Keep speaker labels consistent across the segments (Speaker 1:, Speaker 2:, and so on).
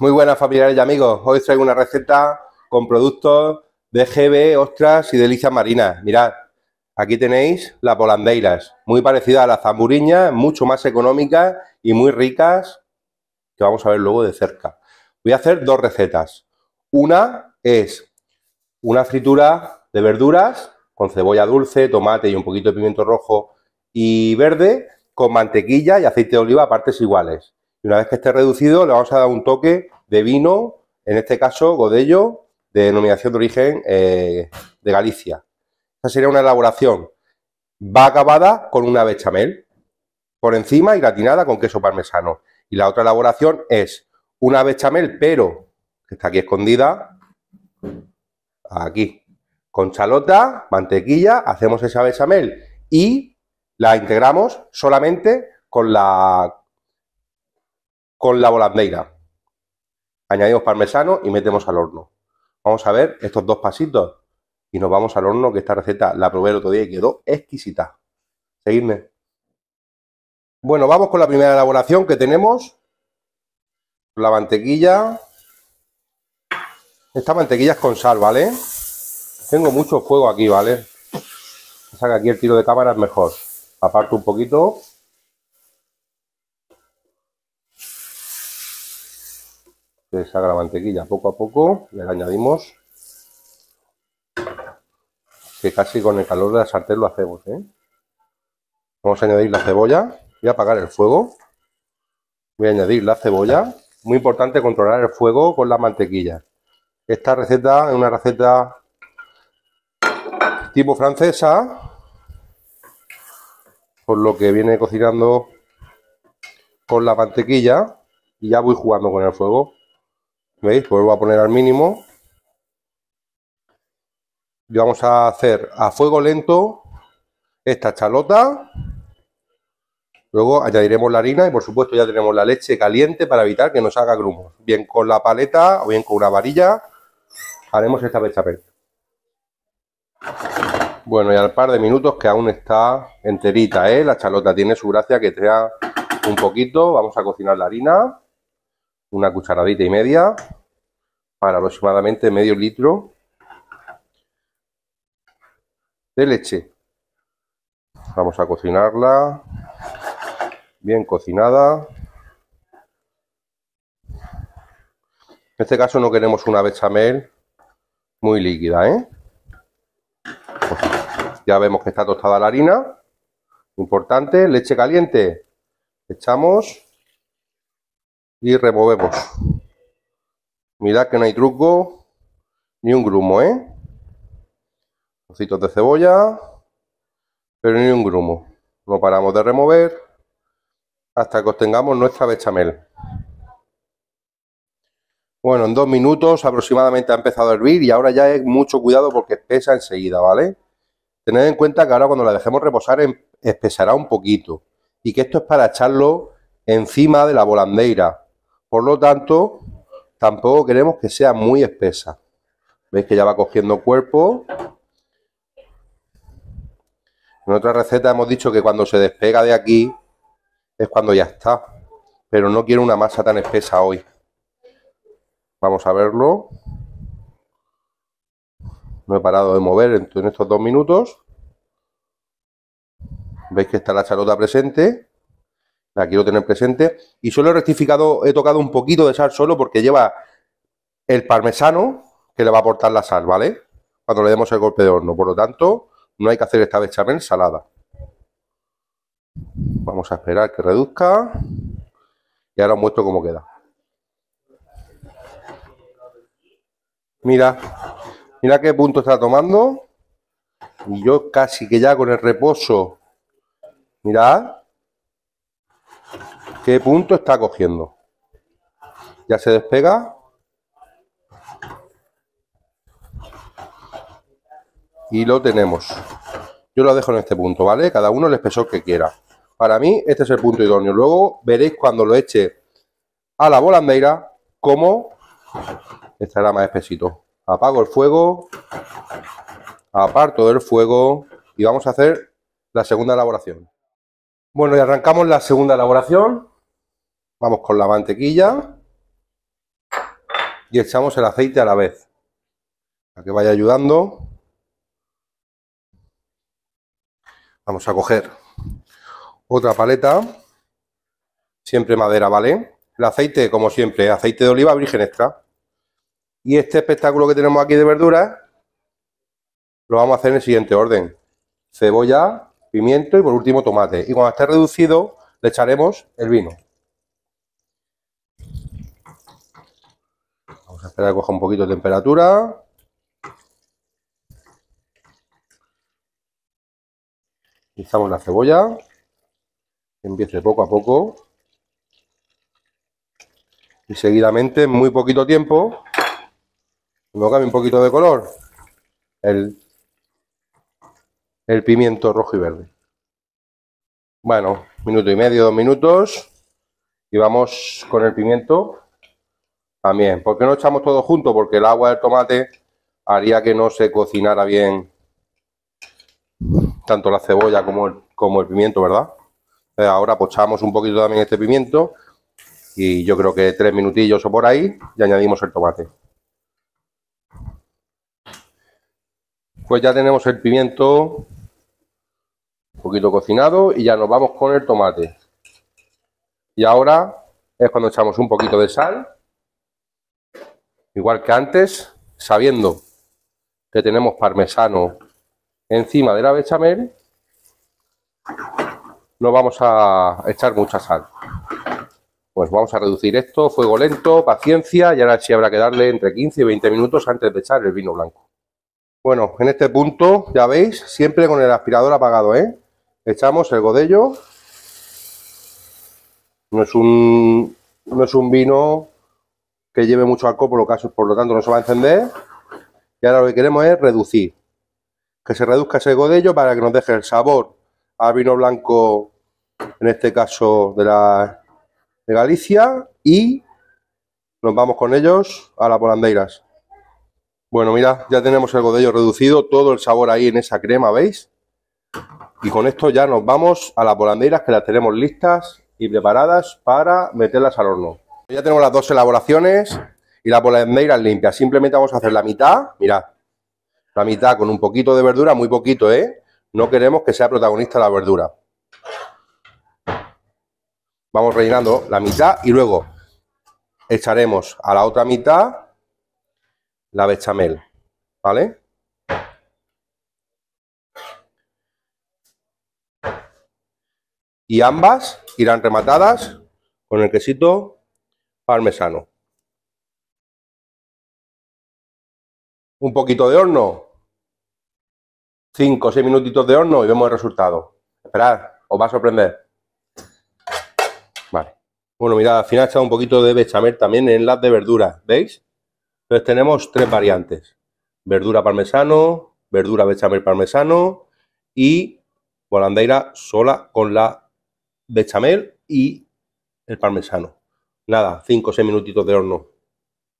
Speaker 1: Muy buenas familiares y amigos, hoy traigo una receta con productos de GB, ostras y delicias marinas. Mirad, aquí tenéis las polandeiras, muy parecidas a las zamburiñas, mucho más económicas y muy ricas, que vamos a ver luego de cerca. Voy a hacer dos recetas. Una es una fritura de verduras con cebolla dulce, tomate y un poquito de pimiento rojo y verde, con mantequilla y aceite de oliva a partes iguales. Y una vez que esté reducido, le vamos a dar un toque de vino, en este caso Godello, de denominación de origen eh, de Galicia. Esta sería una elaboración. Va acabada con una bechamel por encima y gratinada con queso parmesano. Y la otra elaboración es una bechamel, pero que está aquí escondida, aquí, con chalota, mantequilla, hacemos esa bechamel y la integramos solamente con la, con la volandeira. Añadimos parmesano y metemos al horno. Vamos a ver estos dos pasitos y nos vamos al horno, que esta receta la probé el otro día y quedó exquisita. Seguidme. Bueno, vamos con la primera elaboración que tenemos. La mantequilla. Esta mantequilla es con sal, ¿vale? Tengo mucho fuego aquí, ¿vale? saca que aquí el tiro de cámara es mejor. Aparto un poquito que se la mantequilla poco a poco, le añadimos que casi con el calor de la sartén lo hacemos. ¿eh? Vamos a añadir la cebolla, voy a apagar el fuego, voy a añadir la cebolla, muy importante controlar el fuego con la mantequilla. Esta receta es una receta tipo francesa, por lo que viene cocinando con la mantequilla y ya voy jugando con el fuego. ¿Veis? Vuelvo pues a poner al mínimo. Y vamos a hacer a fuego lento esta chalota. Luego añadiremos la harina y por supuesto ya tenemos la leche caliente para evitar que nos haga grumos. Bien con la paleta o bien con una varilla haremos esta bechamel. Bueno, y al par de minutos que aún está enterita, ¿eh? La chalota tiene su gracia que sea un poquito. Vamos a cocinar la harina, una cucharadita y media para aproximadamente medio litro de leche. Vamos a cocinarla bien cocinada. En este caso no queremos una bechamel muy líquida, ¿eh? Pues ya vemos que está tostada la harina. Importante, leche caliente. Echamos y removemos. Mirad que no hay truco ni un grumo, ¿eh? Trocitos de cebolla, pero ni un grumo. Lo paramos de remover hasta que obtengamos nuestra bechamel. Bueno, en dos minutos aproximadamente ha empezado a hervir y ahora ya es mucho cuidado porque espesa enseguida, ¿vale? Tened en cuenta que ahora cuando la dejemos reposar em, espesará un poquito y que esto es para echarlo encima de la volandeira. Por lo tanto, Tampoco queremos que sea muy espesa. ¿Veis que ya va cogiendo cuerpo? En otra receta hemos dicho que cuando se despega de aquí es cuando ya está. Pero no quiero una masa tan espesa hoy. Vamos a verlo. No he parado de mover en estos dos minutos. Veis que está la charota presente quiero tener presente. Y solo he rectificado, he tocado un poquito de sal solo porque lleva el parmesano que le va a aportar la sal, ¿vale? Cuando le demos el golpe de horno. Por lo tanto, no hay que hacer esta bechamel salada. Vamos a esperar que reduzca. Y ahora os muestro cómo queda. Mira, mira qué punto está tomando. Y yo casi que ya con el reposo. Mirad, ¿Qué punto está cogiendo? Ya se despega. Y lo tenemos. Yo lo dejo en este punto, ¿vale? Cada uno el espesor que quiera. Para mí, este es el punto idóneo. Luego veréis cuando lo eche a la volandeira cómo estará más espesito. Apago el fuego, aparto del fuego y vamos a hacer la segunda elaboración. Bueno, y arrancamos la segunda elaboración. Vamos con la mantequilla y echamos el aceite a la vez, para que vaya ayudando. Vamos a coger otra paleta, siempre madera, ¿vale? El aceite, como siempre, aceite de oliva virgen extra. Y este espectáculo que tenemos aquí de verduras lo vamos a hacer en el siguiente orden. Cebolla, pimiento y por último tomate. Y cuando esté reducido le echaremos el vino. Espera que coja un poquito de temperatura. Pizamos la cebolla. empiece poco a poco. Y seguidamente, en muy poquito tiempo, a cambie un poquito de color, el, el pimiento rojo y verde. Bueno, minuto y medio, dos minutos. Y vamos con el pimiento también, ¿por qué no echamos todo junto? Porque el agua del tomate haría que no se cocinara bien tanto la cebolla como el, pimiento, ¿verdad? ahora pochamos un poquito también este pimiento y yo creo que tres minutillos o por ahí y añadimos el tomate. Pues ya tenemos el pimiento un poquito cocinado y ya nos vamos con el tomate. Y ahora es cuando echamos un poquito de sal igual que antes, sabiendo que tenemos parmesano encima de la bechamel, no vamos a echar mucha sal. Pues vamos a reducir esto, fuego lento, paciencia, y ahora sí habrá que darle entre 15 y 20 minutos antes de echar el vino blanco. Bueno, en este punto, ya veis, siempre con el aspirador apagado, ¿eh? Echamos el godello. No es un, no es un vino que lleve mucho alcohol, por lo, por lo tanto no se va a encender. Y ahora lo que queremos es reducir. Que se reduzca ese godello para que nos deje el sabor al vino blanco, en este caso de, la, de Galicia. Y nos vamos con ellos a las volandeiras. Bueno, mira, ya tenemos el godello reducido, todo el sabor ahí en esa crema, ¿veis? Y con esto ya nos vamos a las volandeiras que las tenemos listas y preparadas para meterlas al horno. Ya tenemos las dos elaboraciones y la polandeiras limpia. Simplemente vamos a hacer la mitad, mirad, la mitad con un poquito de verdura, muy poquito, ¿eh? No queremos que sea protagonista la verdura. Vamos rellenando la mitad y luego echaremos a la otra mitad la bechamel, ¿vale? Y ambas irán rematadas con el quesito parmesano. Un poquito de horno, 5 o 6 minutitos de horno y vemos el resultado. Esperad, os va a sorprender. Vale. Bueno, mirad, al final he echado un poquito de bechamel también en las de verdura. ¿veis? Entonces tenemos tres variantes. Verdura parmesano, verdura bechamel parmesano y volandeira sola con la bechamel y el parmesano nada, 5 o 6 minutitos de horno.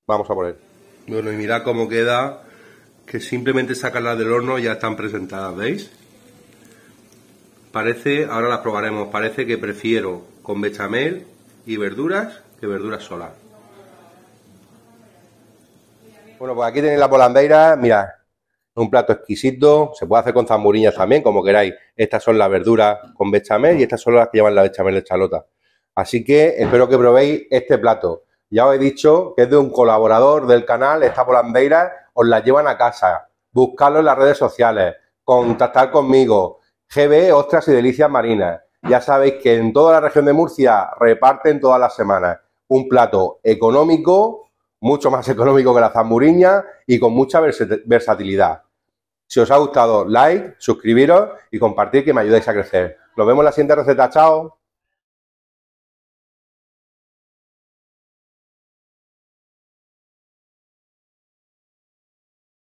Speaker 1: Vamos a poner. Bueno, y mirad cómo queda, que simplemente sacarlas del horno ya están presentadas, ¿veis? Parece, ahora las probaremos, parece que prefiero con bechamel y verduras que verduras solas. Bueno, pues aquí tenéis la polandeira mirad, es un plato exquisito, se puede hacer con zamburiñas también, como queráis. Estas son las verduras con bechamel y estas son las que llevan la bechamel de chalota. Así que espero que probéis este plato. Ya os he dicho que es de un colaborador del canal, esta volandeira, os la llevan a casa. Buscadlo en las redes sociales, contactar conmigo. GB, ostras y delicias marinas. Ya sabéis que en toda la región de Murcia reparten todas las semanas un plato económico, mucho más económico que la zamburiña y con mucha versatilidad. Si os ha gustado, like, suscribiros y compartir que me ayudáis a crecer. Nos vemos en la siguiente receta. Chao.